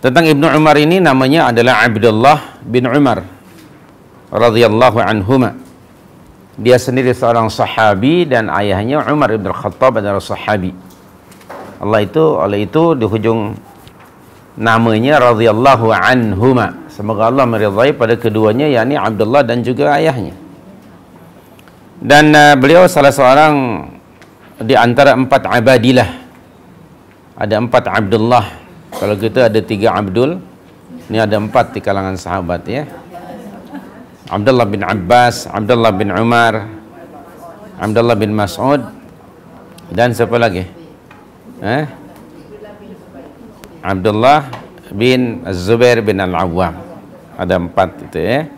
tentang Ibnu Umar ini namanya adalah Abdullah bin Umar radhiyallahu anhuma. Dia sendiri seorang sahabi dan ayahnya Umar bin Khattab adalah sahabi. Allah itu oleh itu di hujung namanya radhiyallahu anhuma. Semoga Allah meridhai pada keduanya yakni Abdullah dan juga ayahnya. Dan uh, beliau salah seorang di antara empat abadilah. Ada empat Abdullah kalau kita ada tiga Abdul Ini ada empat di kalangan sahabat ya Abdullah bin Abbas Abdullah bin Umar Abdullah bin Mas'ud Dan siapa lagi? Eh? Abdullah bin Zubair bin Al-Awwam Ada empat itu ya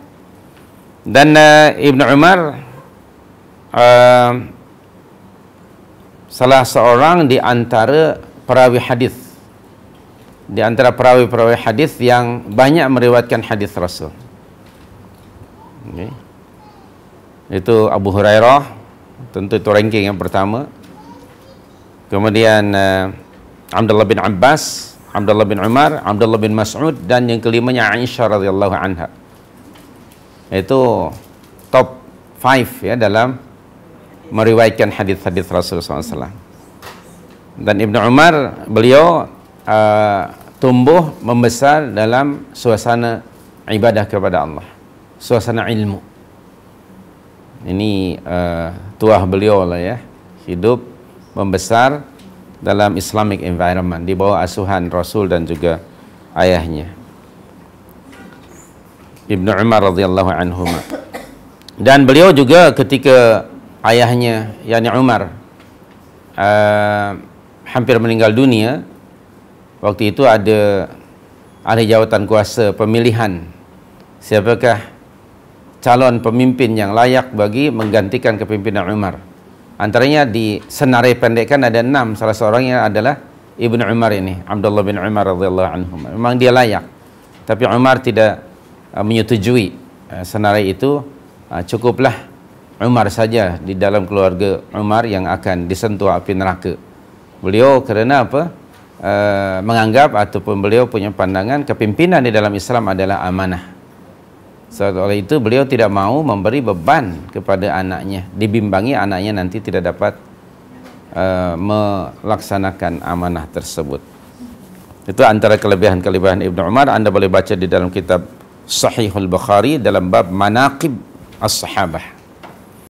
Dan uh, Ibn Umar uh, Salah seorang di antara perawi hadis di antara perawi-perawi hadis yang banyak meriwayatkan hadis Rasul. Okay. Itu Abu Hurairah, tentu itu ranking yang pertama. Kemudian uh, Abdullah bin Abbas, Abdullah bin Umar, Abdullah bin Mas'ud dan yang kelimanya Aisyah radhiyallahu anha. Itu top 5 ya dalam meriwayatkan hadis-hadis Rasul SAW. Dan Ibnu Umar beliau Uh, tumbuh membesar dalam suasana ibadah kepada Allah suasana ilmu ini uh, tuah beliau lah ya hidup membesar dalam Islamic environment di bawah asuhan Rasul dan juga ayahnya Ibn Umar radhiyallahu anhu dan beliau juga ketika ayahnya yakni Umar uh, hampir meninggal dunia Waktu itu ada ahli jawatan kuasa pemilihan siapakah calon pemimpin yang layak bagi menggantikan kepimpinan Umar. Antaranya di senarai pendekkan ada enam salah seorangnya adalah Ibnu Umar ini, Abdullah bin Umar radhiyallahu anhu. Memang dia layak. Tapi Umar tidak uh, menyetujui uh, senarai itu uh, cukuplah Umar saja di dalam keluarga Umar yang akan disentuh api neraka. Beliau kerana apa? Eh, menganggap ataupun beliau punya pandangan kepimpinan di dalam Islam adalah amanah. oleh itu beliau tidak mau memberi beban kepada anaknya, dibimbangi anaknya nanti tidak dapat eh, melaksanakan amanah tersebut. Itu antara kelebihan-kelebihan Ibnu Umar. Anda boleh baca di dalam kitab Sahihul Bukhari dalam bab Manaqib As-Sahabah.